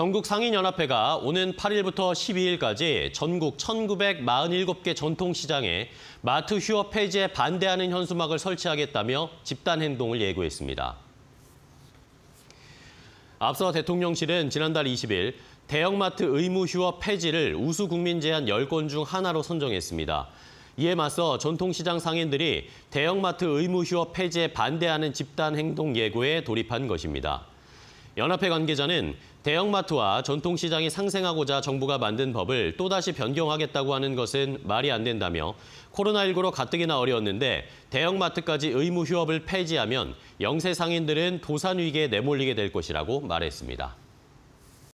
전국 상인연합회가 오는 8일부터 12일까지 전국 1,947개 전통시장에 마트 휴업 폐지에 반대하는 현수막을 설치하겠다며 집단 행동을 예고했습니다. 앞서 대통령실은 지난달 20일 대형마트 의무 휴업 폐지를 우수국민 제안 10건 중 하나로 선정했습니다. 이에 맞서 전통시장 상인들이 대형마트 의무 휴업 폐지에 반대하는 집단 행동 예고에 돌입한 것입니다. 연합회 관계자는 대형마트와 전통시장이 상생하고자 정부가 만든 법을 또다시 변경하겠다고 하는 것은 말이 안 된다며 코로나19로 가뜩이나 어려웠는데 대형마트까지 의무 휴업을 폐지하면 영세 상인들은 도산 위기에 내몰리게 될 것이라고 말했습니다.